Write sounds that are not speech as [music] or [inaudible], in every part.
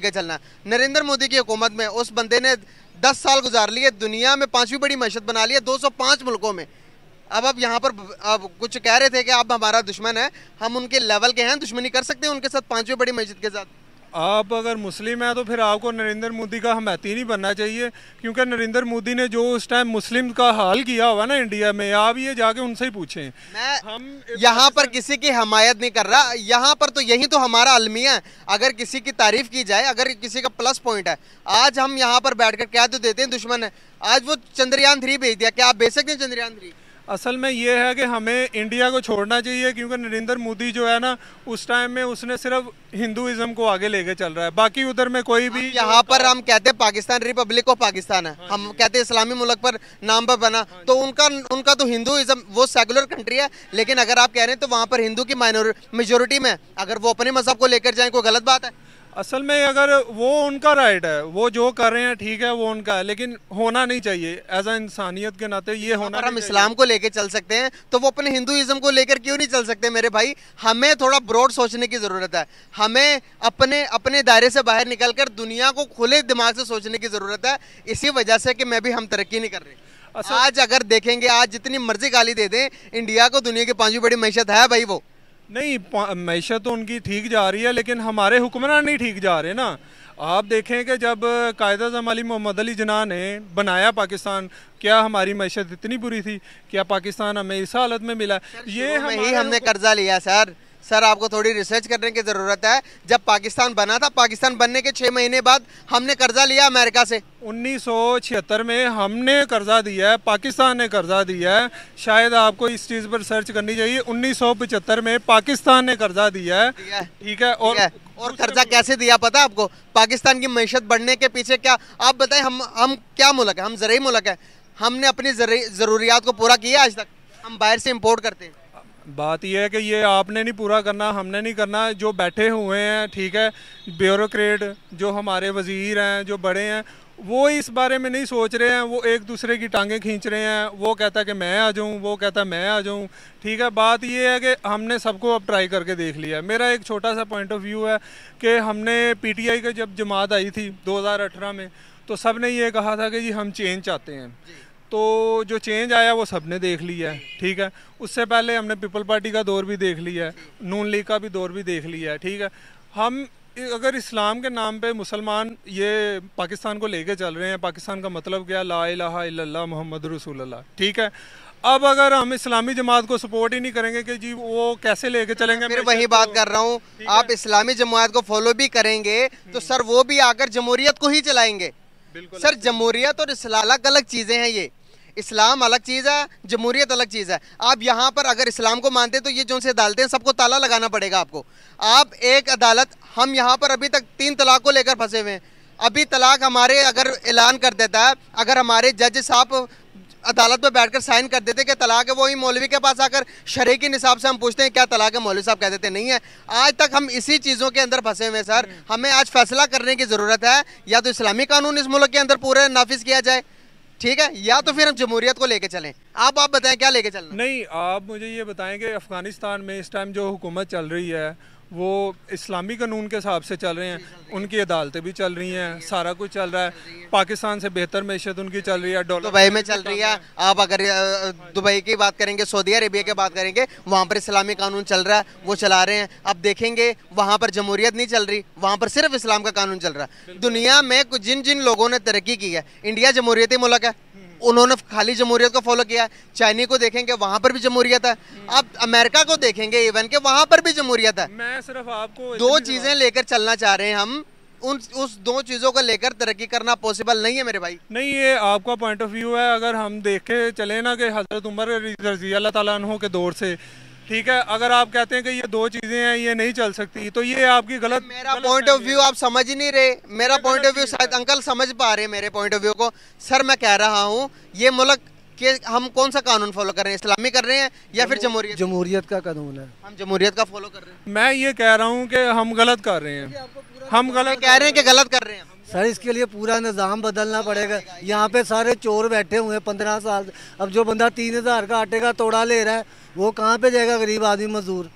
लेके चलना नरेंद्र मोदी की हुकूमत में उस बंदे ने दस साल गुजार लिए दुनिया में पांचवी बड़ी मैशत बना ली है 205 मुल्कों में अब अब यहाँ पर अब कुछ कह रहे थे कि आप हमारा दुश्मन है हम उनके लेवल के हैं दुश्मनी कर सकते हैं उनके साथ पांचवी बड़ी मस्जिद के साथ आप अगर मुस्लिम हैं तो फिर आपको नरेंद्र मोदी का हमायती नहीं बनना चाहिए क्योंकि नरेंद्र मोदी ने जो उस टाइम मुस्लिम का हाल किया हुआ ना इंडिया में आप ये जाके उनसे ही पूछे मैं हम यहाँ पर किसी की हमायत नहीं कर रहा यहाँ पर तो यही तो हमारा अलमिया है अगर किसी की तारीफ की जाए अगर किसी का प्लस पॉइंट है आज हम यहाँ पर बैठ कर क्या तो देते हैं दुश्मन है आज वो चंद्रयान थ्री भेज दिया क्या आप भेज सकते हैं चंद्रयान थ्री असल में ये है कि हमें इंडिया को छोड़ना चाहिए क्योंकि नरेंद्र मोदी जो है ना उस टाइम में उसने सिर्फ हिंदुइज्म को आगे लेके चल रहा है बाकी उधर में कोई भी यहाँ पर हम कहते हैं पाकिस्तान रिपब्लिक ऑफ पाकिस्तान है हम कहते हैं इस्लामी मुल्क पर नाम पर बना हाँ तो उनका उनका तो हिंदुइज्म वो सेकुलर कंट्री है लेकिन अगर आप कह रहे हैं तो वहाँ पर हिंदू की माइनोर मेजोरिटी में अगर वो अपने मजहब को लेकर जाए कोई गलत बात है असल में अगर वो उनका राइट है वो जो कर रहे हैं ठीक है वो उनका है लेकिन होना नहीं चाहिए एज अ इंसानियत के नाते ये होना अगर हम इस्लाम को लेके चल सकते हैं तो वो अपने हिंदुज़म को लेकर क्यों नहीं चल सकते मेरे भाई हमें थोड़ा ब्रॉड सोचने की ज़रूरत है हमें अपने अपने दायरे से बाहर निकल कर दुनिया को खुले दिमाग से सोचने की ज़रूरत है इसी वजह से कि मैं भी हम तरक्की नहीं कर रही आज अगर देखेंगे आज जितनी मर्जी गाली दे दें इंडिया को दुनिया की पाँचवीं बड़ी मैशत है भाई वो नहीं मैशत तो उनकी ठीक जा रही है लेकिन हमारे हुक्मरान नहीं ठीक जा रहे ना आप देखें कि जब अजम अली मोहम्मद अली जना ने बनाया पाकिस्तान क्या हमारी मैशत इतनी बुरी थी क्या पाकिस्तान हमें इस हालत में मिला ये हम हमने कर्जा लिया सर सर आपको थोड़ी रिसर्च करने की ज़रूरत है जब पाकिस्तान बना था पाकिस्तान बनने के छः महीने बाद हमने कर्जा लिया अमेरिका से छिहत्तर में हमने कर्जा दिया है पाकिस्तान ने कर्जा दिया है शायद आपको इस चीज़ पर सर्च करनी चाहिए 1975 में पाकिस्तान ने कर्जा दिया है ठीक है और और कर्जा कैसे दिया पता आपको पाकिस्तान की मीशत बढ़ने के पीछे क्या आप बताएं हम हम क्या मुलक है हम जरिए मुलक है हमने अपनी ज़रूरियात को पूरा किया आज तक हम बाहर से इम्पोर्ट करते हैं बात यह है कि ये आपने नहीं पूरा करना हमने नहीं करना जो बैठे हुए हैं ठीक है ब्यूरोक्रेट जो हमारे वजीर हैं जो बड़े हैं वो इस बारे में नहीं सोच रहे हैं वो एक दूसरे की टांगें खींच रहे हैं वो कहता है कि मैं आ जाऊं वो कहता है मैं आ जाऊं ठीक है बात ये है कि हमने सबको अब ट्राई करके देख लिया मेरा एक छोटा सा पॉइंट ऑफ व्यू है कि हमने पीटीआई के जब जमात आई थी 2018 में तो सब ने ये कहा था कि जी हम चेंज चाहते हैं तो जो चेंज आया वो सबने देख लिया है ठीक है उससे पहले हमने पीपल पार्टी का दौर भी देख लिया है नून लीग का भी दौर भी देख लिया है ठीक है हम अगर इस्लाम के नाम पे मुसलमान ये पाकिस्तान को लेके चल रहे हैं पाकिस्तान का मतलब क्या ला इला मोहम्मद रसूल ठीक है अब अगर हम इस्लामी जमात को सपोर्ट ही नहीं करेंगे कि जी वो कैसे लेके चलेंगे फिर वही बात तो कर रहा हूँ आप इस्लामी जमात को फॉलो भी करेंगे तो हम्म। सर वो भी आकर जमहूरियत को ही चलाएंगे सर जमहूरियत और अलग अलग चीज़ें हैं ये इस्लाम अलग चीज़ है जमहूरियत अलग चीज़ है आप यहाँ पर अगर इस्लाम को मानते तो ये जो से अदालतें हैं सबको ताला लगाना पड़ेगा आपको आप एक अदालत हम यहाँ पर अभी तक तीन तलाक को लेकर फंसे हुए हैं अभी तलाक हमारे अगर ऐलान कर देता है अगर हमारे जज साहब अदालत में बैठकर साइन कर देते कि तलाक है वही मौलवी के पास आकर शरे के निसाब से हम पूछते हैं क्या तलाक है मौलवी साहब कह देते नहीं है आज तक हम इसी चीज़ों के अंदर फंसे हुए सर हम्म। हमें आज फैसला करने की ज़रूरत है या तो इस्लामी कानून इस मुल्क के अंदर पूरे नाफिज किया जाए ठीक है या तो फिर हम जमहूरियत को लेके चलें आप आप बताएं क्या लेके चलना नहीं आप मुझे ये बताएं कि अफ़गानिस्तान में इस टाइम जो हुकूमत चल रही है वो इस्लामी कानून के हिसाब से चल रहे हैं उनकी अदालतें भी चल रही हैं सारा कुछ चल रहा है पाकिस्तान से बेहतर मीशत उनकी चल रही है डॉलर दुबई में चल रही है आप अगर दुबई की बात करेंगे सऊदी अरेबिया की बात करेंगे वहाँ पर इस्लामी कानून चल रहा है वो चला रहे हैं आप देखेंगे वहाँ पर जमहूरियत नहीं चल रही वहाँ पर सिर्फ इस्लाम का कानून चल रहा है दुनिया में जिन जिन लोगों ने तरक्की की है इंडिया जमहूरियती मुल्क है उन्होंने खाली जमहूरियत को फॉलो किया चाइनी को देखेंगे वहाँ पर भी जमहूरियत है आप हम्म। अमेरिका को देखेंगे इवन के वहाँ पर भी जमहूरियत है मैं सिर्फ आपको दो चीज़ें लेकर चलना चाह रहे हैं हम उन उस दो चीज़ों को लेकर तरक्की करना पॉसिबल नहीं है मेरे भाई नहीं ये आपका पॉइंट ऑफ व्यू है अगर हम देखे चले ना कि हज़रत उमर रजी अल्लाह तला के दौर से ठीक है अगर आप कहते हैं कि ये दो चीज़ें हैं ये नहीं चल सकती तो ये आपकी गलत मेरा पॉइंट ऑफ व्यू आप समझ नहीं रहे मेरा पॉइंट ऑफ व्यू शायद अंकल समझ पा रहे मेरे पॉइंट ऑफ व्यू को सर मैं कह रहा हूँ ये मुल्क कि हम कौन सा कानून फॉलो कर रहे हैं इस्लामी कर रहे हैं या फिर जमहूरियत जमहूरियत का कानून है हम जमहूरियत का फॉलो कर रहे हैं मैं ये कह रहा हूँ कि हम गलत कर रहे हैं हम गलत कह रहे हैं कि गलत कर रहे हैं सर इसके लिए पूरा निज़ाम बदलना पड़ेगा यहाँ पे सारे चोर बैठे हुए हैं पंद्रह साल अब जो बंदा तीन हज़ार का आटे का तोड़ा ले रहा है वो कहाँ पे जाएगा गरीब आदमी मजदूर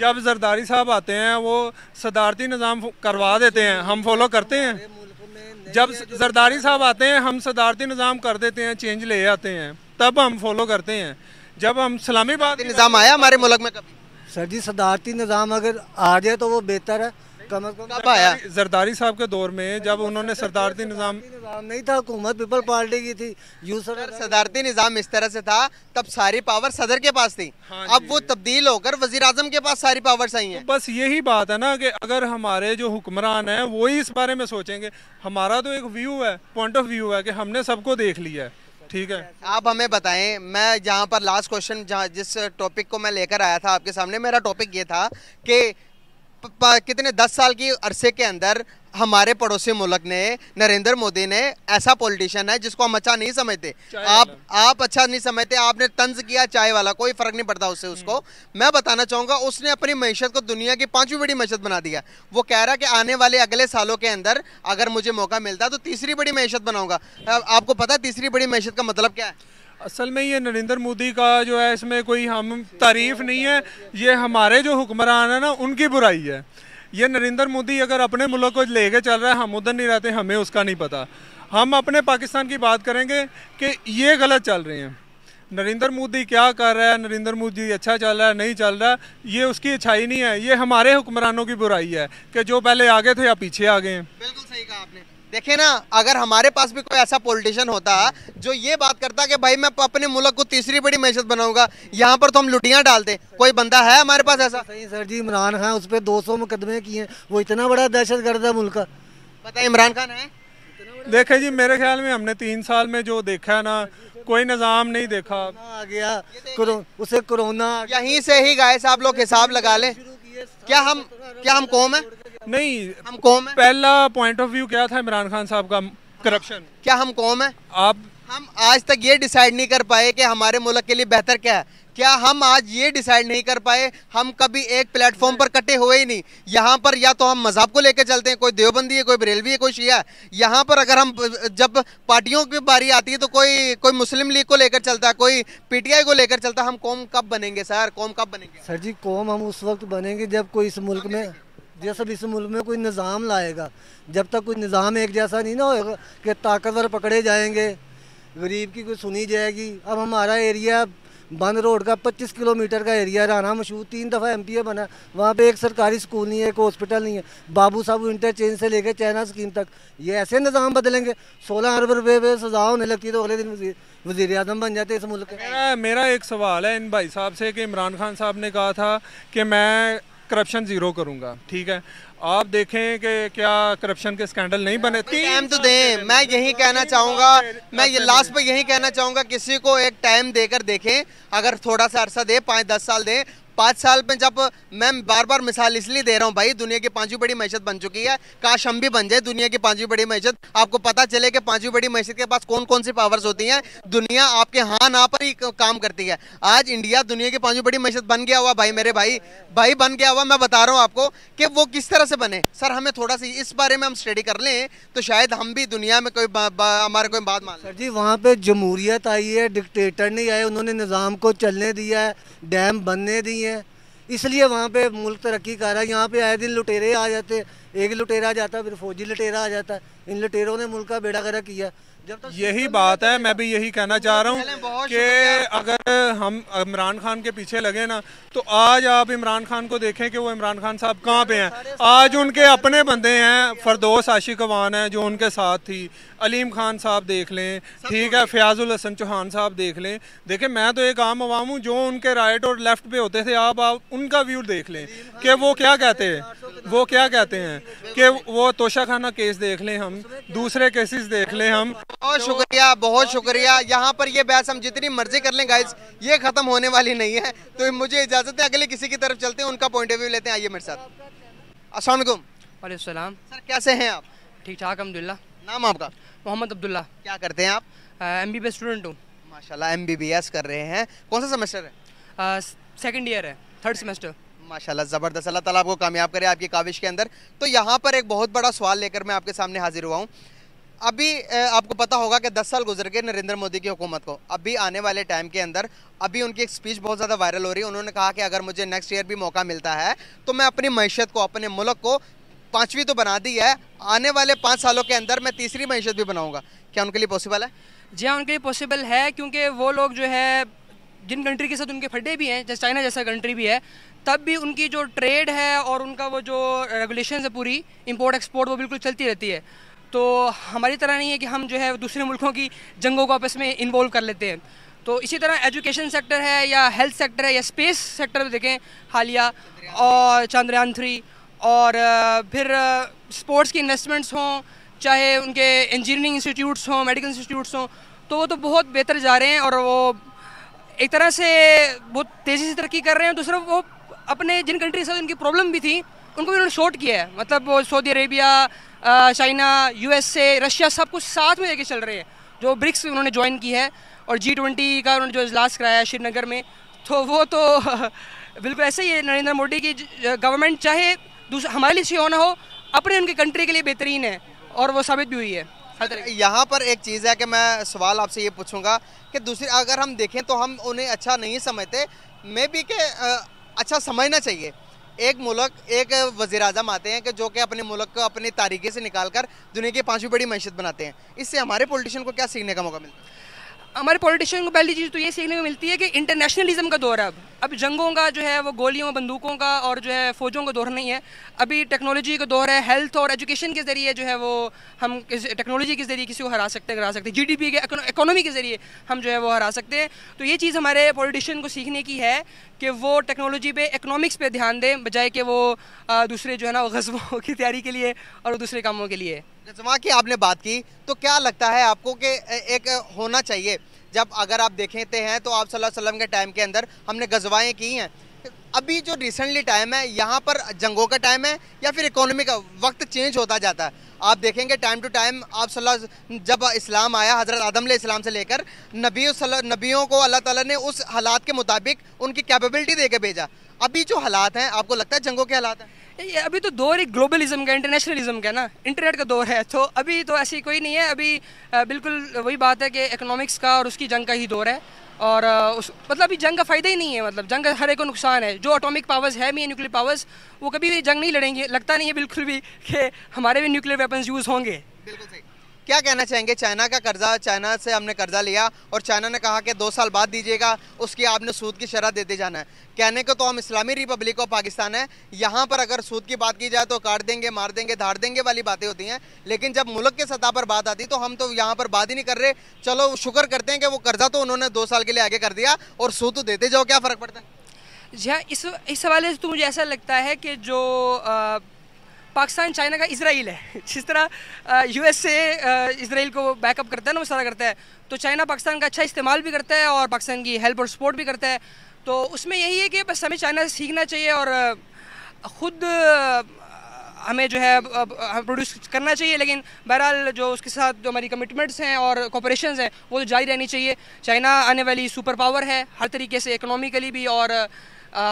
जब जरदारी साहब आते हैं वो सदारती निज़ाम करवा देते हैं हम फॉलो करते हैं जब जरदारी साहब आते हैं हम सदारती निज़ाम कर देते हैं चेंज ले आते हैं तब हम फॉलो करते हैं जब हम सलामी बात निज़ाम आया हमारे मुल्क में कभी सर जी सदारती निज़ाम अगर आ जाए तो वो बेहतर है जरदारी साहब के दौर में जब उन्होंने सरदारती निज़ाम नहीं था तो हुकूमत पीपल पार्टी की थी सरदारती निज़ाम इस तरह से था तब सारी पावर सदर के पास थी हाँ अब वो तब्दील होकर वजीर अजम के पास सारी पावर आई है तो बस यही बात है ना कि अगर हमारे जो हुक्मरान है वो ही इस बारे में सोचेंगे हमारा तो एक व्यू है पॉइंट ऑफ व्यू है की हमने सबको देख लिया है ठीक है आप हमें बताएं मैं जहाँ पर लास्ट क्वेश्चन जिस टॉपिक को मैं लेकर आया था आपके सामने मेरा टॉपिक ये था कि कितने दस साल की अरसे के अंदर हमारे पड़ोसी मुल्क ने नरेंद्र मोदी ने ऐसा पॉलिटिशियन है जिसको हम अच्छा नहीं समझते आप आप अच्छा नहीं समझते आपने तंज किया चाय वाला कोई फर्क नहीं पड़ता उससे उसको हम्म। मैं बताना चाहूंगा उसने अपनी मैशत को दुनिया की पांचवी बड़ी मैशत बना दिया वो कह रहा है कि आने वाले अगले सालों के अंदर अगर मुझे मौका मिलता तो तीसरी बड़ी मीशत बनाऊंगा आपको पता है तीसरी बड़ी मैशत का मतलब क्या है असल में ये नरेंद्र मोदी का जो है इसमें कोई हम तारीफ नहीं है ये हमारे जो हुक्मरान है ना उनकी बुराई है ये नरेंद्र मोदी अगर अपने मुल्क को लेके चल रहा है हम उधर नहीं रहते हमें उसका नहीं पता हम अपने पाकिस्तान की बात करेंगे कि ये गलत चल रहे हैं नरेंद्र मोदी क्या कर रहा है नरेंद्र मोदी अच्छा चल रहा है नहीं चल रहा ये उसकी अच्छाई नहीं है ये हमारे हुक्मरानों की बुराई है कि जो पहले आगे थे या पीछे आ गए हैं बिल्कुल सही कहा आपने देखे ना अगर हमारे पास भी कोई ऐसा पॉलिटिशियन होता जो ये बात करता कि भाई मैं अपने मुल्क को तीसरी बड़ी मैशत बनाऊंगा यहाँ पर तो हम लुटियाँ डालते कोई बंदा है हमारे पास ऐसा सही सर जी इमरान खान उस पर दो सौ मुकदमे किए हैं वो इतना बड़ा दहशत गर्द है मुल्क का पता है इमरान खान है देखे जी मेरे ख्याल में हमने तीन साल में जो देखा है ना कोई निज़ाम नहीं देखा आ गया कुरो, उसे कोरोना यहीं से ही गाय साहब लोग हिसाब लगा लें क्या हम क्या हम कौम है नहीं हम कौम है पहला पॉइंट ऑफ व्यू क्या था इमरान खान साहब का करप्शन क्या हम कौम है आप हम आज तक ये डिसाइड नहीं कर पाए कि हमारे मुल्क के लिए बेहतर क्या है क्या हम आज ये डिसाइड नहीं कर पाए हम कभी एक प्लेटफॉर्म पर कटे हुए ही नहीं यहाँ पर या तो हम मज़हब को लेकर चलते हैं कोई देवबंदी है कोई बरेलवी है कोई शिया यहाँ पर अगर हम जब पार्टियों की बारी आती है तो कोई कोई मुस्लिम लीग को लेकर चलता है कोई पीटीआई को लेकर चलता है हम कौम कब बनेंगे सर कौम कब बनेंगे सर जी कौम हम उस वक्त बनेंगे जब कोई इस मुल्क में ये सब इस मुल्क में कोई निज़ाम लाएगा जब तक कोई निज़ाम एक जैसा नहीं ना होगा कि ताकतवर पकड़े जाएंगे गरीब की कोई सुनी जाएगी अब हमारा एरिया बंद रोड का 25 किलोमीटर का एरिया राना मशहूर तीन दफ़ा एम पी ए बना वहाँ पे एक सरकारी स्कूल नहीं है एक हॉस्पिटल नहीं है बाबू साहब इंटरचेंज से लेके चाइना स्कीम तक ये ऐसे निज़ाम बदलेंगे सोलह अरब रुपये पे सजा होने लगती है तो अगले दिन वजी, अजम बन जाते इस मुल्क मेरा, मेरा एक सवाल है इन भाई साहब से कि इमरान खान साहब ने कहा था कि मैं करप्शन ज़ीरो करूंगा ठीक है आप देखें कि क्या करप्शन के स्कैंडल नहीं बने टाइम तो दें मैं यही कहना चाहूंगा मैं ये लास्ट पे यही कहना चाहूंगा किसी को एक टाइम देकर देखें अगर थोड़ा सा अरसा दे पाँच दस साल दें पाँच साल में जब मैं बार बार मिसाल इसलिए दे रहा हूँ भाई दुनिया की पाँचवीं बड़ी मैशत बन चुकी है काश हम भी बन जाए दुनिया की पाँचवीं बड़ी मैशत आपको पता चले कि पाँचवीं बड़ी मैशत के पास कौन कौन सी पावर्स होती हैं दुनिया आपके हाँ ना पर ही काम करती है आज इंडिया दुनिया की पाँचवीं बड़ी मैशत बन गया हुआ भाई मेरे भाई भाई बन गया हुआ मैं बता रहा हूँ आपको कि वो किस तरह से बने सर हमें थोड़ा सा इस बारे में हम स्टडी कर लें तो शायद हम भी दुनिया में कोई हमारे कोई बात मान सर जी वहाँ पर जमहूरियत आई है डिक्टेटर नहीं आए उन्होंने निज़ाम को चलने दिया है डैम बनने दिए है इसलिए वहाँ पे मुल्क तरक्की कर रहा है यहाँ पे आए दिन लुटेरे आ जाते एक लुटेरा जाता फिर फौजी लुटेरा आ जाता इन लुटेरों ने मुल्क का बेड़ा करा किया यही बात है मैं भी यही कहना चाह रहा हूँ कि अगर हम इमरान खान के पीछे लगे ना तो आज आप इमरान खान को देखें कि वो इमरान खान साहब कहाँ पे हैं आज उनके अपने बंदे हैं फरदोस आशिक अवान हैं जो उनके साथ थी अलीम खान साहब देख लें ठीक है फयाजुल हसन चौहान साहब देख लें देखें मैं तो एक आम आवाम हूँ जो उनके राइट और लेफ्ट पे होते थे आप आप उनका व्यू देख लें कि वो क्या कहते हैं वो क्या कहते हैं कि वो तोशा खाना केस देख लें हम दूसरे केसेस देख लें हम बहुत शुक्रिया बहुत शुक्रिया यहाँ पर ये बहस हम जितनी मर्जी कर लें गाइज ये खत्म होने वाली नहीं है तो मुझे इजाजत है अगले किसी की तरफ चलते हैं उनका पॉइंट ऑफ व्यू लेते हैं आइए मेरे साथ असलम सलाम सर कैसे हैं आप ठीक ठाक अलहमदिल्ला नाम आपका मोहम्मद अब्दुल्ला क्या करते हैं आप एम बी बी स्टूडेंट हूँ माशाल्लाह एम बी बी एस कर रहे हैं कौन सा सेमेस्टर है सेकेंड ईयर है थर्ड सेमेस्टर माशाल्लाह ज़बरदस्त अल्लाह ताला आपको कामयाब करे आपकी काविश के अंदर तो यहाँ पर एक बहुत बड़ा सवाल लेकर मैं आपके सामने हाजिर हुआ हूँ अभी आपको पता होगा कि 10 साल गुजर गए नरेंद्र मोदी की हुकूमत को अभी आने वाले टाइम के अंदर अभी उनकी एक स्पीच बहुत ज़्यादा वायरल हो रही है उन्होंने कहा कि अगर मुझे नेक्स्ट ईयर भी मौका मिलता है तो मैं अपनी मीशत को अपने मुल्क को पाँचवीं तो बना दी है आने वाले पाँच सालों के अंदर मैं तीसरी मीशत भी बनाऊँगा क्या उनके लिए पॉसिबल है जी हाँ उनके लिए पॉसिबल है क्योंकि वो लोग जो है जिन कंट्री के साथ उनके फड्डे भी हैं जैसे चाइना जैसा कंट्री भी है तब भी उनकी जो ट्रेड है और उनका वो जो रेगुलेशन है पूरी इम्पोर्ट एक्सपोर्ट वो बिल्कुल चलती रहती है तो हमारी तरह नहीं है कि हम जो है दूसरे मुल्कों की जंगों को आपस में इन्वॉल्व कर लेते हैं तो इसी तरह एजुकेशन सेक्टर है या हेल्थ सेक्टर है या स्पेस सेक्टर में देखें हालिया और चंद्रयान थ्री और फिर स्पोर्ट्स की इन्वेस्टमेंट्स हों चाहे उनके इंजीनियरिंग इंस्टीट्यूट्स हों मेडिकल इंस्टीट्यूट्स हों तो वो तो बहुत बेहतर जा रहे हैं और वो एक तरह से बहुत तेज़ी से तरक्की कर रहे हैं दूसरा वो अपने जिन कंट्री से उनकी प्रॉब्लम भी थी उनको भी उन्होंने शॉर्ट किया है मतलब Saudi Arabia China USA Russia सब कुछ साथ में लेके चल रहे हैं जो ब्रिक्स उन्होंने ज्वाइन की है और जी ट्वेंटी का उन्होंने जो इजलास कराया है श्रीनगर में तो वो तो [laughs] बिल्कुल ऐसे ही है नरेंद्र मोदी की गवर्नमेंट चाहे हमारे लिए सी होना हो अपने उनकी कंट्री के लिए बेहतरीन है और वो साबित भी हुई है यहाँ पर एक चीज़ है कि मैं सवाल आपसे ये पूछूंगा कि दूसरी अगर हम देखें तो हम उन्हें अच्छा नहीं समझते मे भी के अच्छा समझना चाहिए एक मुल्क एक वजीर अजम आते हैं कि जो कि अपने मुल्क को अपनी तारीखी से निकाल कर दुनिया की पाँचवीं बड़ी मैशत बनाते हैं इससे हमारे पॉलिटिशियन को क्या सीखने का मौका मिलता है हमारे पॉलिटिशियन को पहली चीज़ तो ये सीखने को मिलती है कि इंटरनेशनलिज्म का दौर है अब अब जंगों का जो है वो गोलियों बंदूकों का और जो है फ़ौजों का दौर नहीं है अभी टेक्नोलॉजी का दौर है हेल्थ और एजुकेशन के ज़रिए जो है वो हम टेक्नोलॉजी के ज़रिए किसी को हरा सकते हैं हरा सकते हैं जी के इकोनॉमी के ज़रिए हम जो है वो हरा सकते हैं तो ये चीज़ हमारे पॉलिटिशियन को सीखने की है कि वो टेक्नोलॉजी पर इकोनॉमिक्स पे ध्यान दें बजाय कि वो दूसरे जो है ना गजबों [laughs] की तैयारी के लिए और दूसरे कामों के लिए नजमा की आपने बात की तो क्या लगता है आपको कि एक होना चाहिए जब अगर आप देखेते हैं तो आप सल्लल्लाहु अलैहि वसल्लम के टाइम के अंदर हमने गजवाएँ की हैं अभी जो रिसेंटली टाइम है यहाँ पर जंगों का टाइम है या फिर इकोनॉमी का वक्त चेंज होता जाता है आप देखेंगे टाइम टू टाइम आप सल्लल्लाहु जब इस्लाम आया हज़रत आदम इस्लाम से लेकर नबी नबियों को अल्लाह ताला ने उस हालात के मुताबिक उनकी कैपेबिलिटी दे के भेजा अभी जो हालात हैं आपको लगता है जंगों के हालात हैं ये अभी तो दौर ही ग्लोबलिज्म का इंटरनेशनलिज्म का ना इंटरनेट का दौर है तो अभी तो ऐसी कोई नहीं है अभी बिल्कुल वही बात है कि इकोनॉमिक्स का और उसकी जंग का ही दौर है और उस मतलब अभी जंग का फ़ायदा ही नहीं है मतलब जंग हर एक को नुकसान है जो अटोमिक पावर्स है भी न्यूक्लियर पावर्स वो कभी भी जंग नहीं लड़ेंगे लगता नहीं है बिल्कुल भी कि हमारे भी न्यूक्लियर वेपन्स यूज़ होंगे बिल्कुल सही क्या कहना चाहेंगे चाइना का कर्जा चाइना से हमने कर्जा लिया और चाइना ने कहा कि दो साल बाद दीजिएगा उसकी आपने सूद की शरह देते जाना है कहने को तो हम इस्लामी रिपब्लिक ऑफ पाकिस्तान है यहाँ पर अगर सूद की बात की जाए तो काट देंगे मार देंगे धार देंगे वाली बातें होती हैं लेकिन जब मुल्क के सतह पर बात आती तो हम तो यहाँ पर बात ही नहीं कर रहे चलो शुक्र करते हैं कि वो कर्जा तो उन्होंने दो साल के लिए आगे कर दिया और सूद तो देते जाओ क्या फ़र्क पड़ता है जी हाँ इस इस हवाले से तो मुझे ऐसा लगता है कि जो आ, पाकिस्तान चाइना का इसराइल है [laughs] जिस तरह एस ए इसराइल को बैकअप करता है ना मसाला करता है तो चाइना पाकिस्तान का अच्छा इस्तेमाल भी करता है और पाकिस्तान की हेल्प और सपोर्ट भी करता है तो उसमें यही है कि बस हमें चाइना से सीखना चाहिए और ख़ुद हमें जो है प्रोड्यूस करना चाहिए लेकिन बहरहाल जो उसके साथ जो हमारी कमिटमेंट्स हैं और कॉपरेशन हैं वो तो जारी रहनी चाहिए चाइना आने वाली सुपर पावर है हर तरीके से इकोनॉमिकली भी और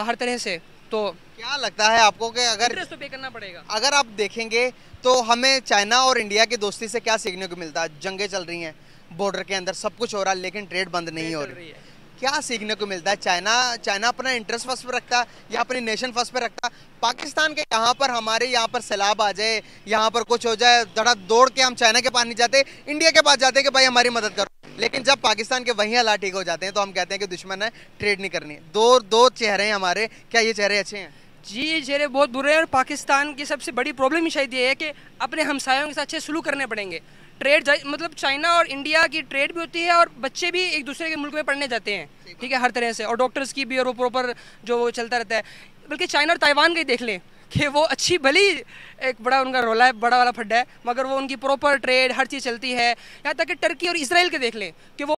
हर तरह से तो क्या लगता है आपको कि अगर तो पे करना पड़ेगा अगर आप देखेंगे तो हमें चाइना और इंडिया की दोस्ती से क्या सीखने को मिलता है जंगे चल रही हैं बॉर्डर के अंदर सब कुछ हो रहा है लेकिन ट्रेड बंद नहीं हो रही है क्या सीखने को मिलता है चाइना चाइना अपना इंटरेस्ट फर्स्ट पे रखता है या अपनी नेशन फर्स्ट पे रखता है पाकिस्तान के यहाँ पर हमारे यहाँ पर सैलाब आ जाए यहाँ पर कुछ हो जाए धड़ा दौड़ के हम चाइना के पास नहीं जाते इंडिया के पास जाते कि भाई हमारी मदद करो लेकिन जब पाकिस्तान के वहीं हालात ठीक हो जाते हैं तो हम कहते हैं कि दुश्मन है ट्रेड नहीं करनी दो दो चेहरे हैं हमारे क्या ये चेहरे अच्छे हैं जी जेरे बहुत बुरे हैं और पाकिस्तान की सबसे बड़ी प्रॉब्लम ही शायद ये है कि अपने हमसायों के साथ अच्छे सलूक करने पड़ेंगे ट्रेड मतलब चाइना और इंडिया की ट्रेड भी होती है और बच्चे भी एक दूसरे के मुल्क में पढ़ने जाते हैं ठीक है हर तरह से और डॉक्टर्स की भी और वो प्रॉपर जो वो चलता रहता है बल्कि चाइना और ताइवान का ही देख लें कि वो अच्छी भली एक बड़ा उनका रोला है बड़ा वाला फड्डा है मगर वो उनकी प्रॉपर ट्रेड हर चीज़ चलती है यहाँ तक कि टर्की और इसराइल के देख लें कि वो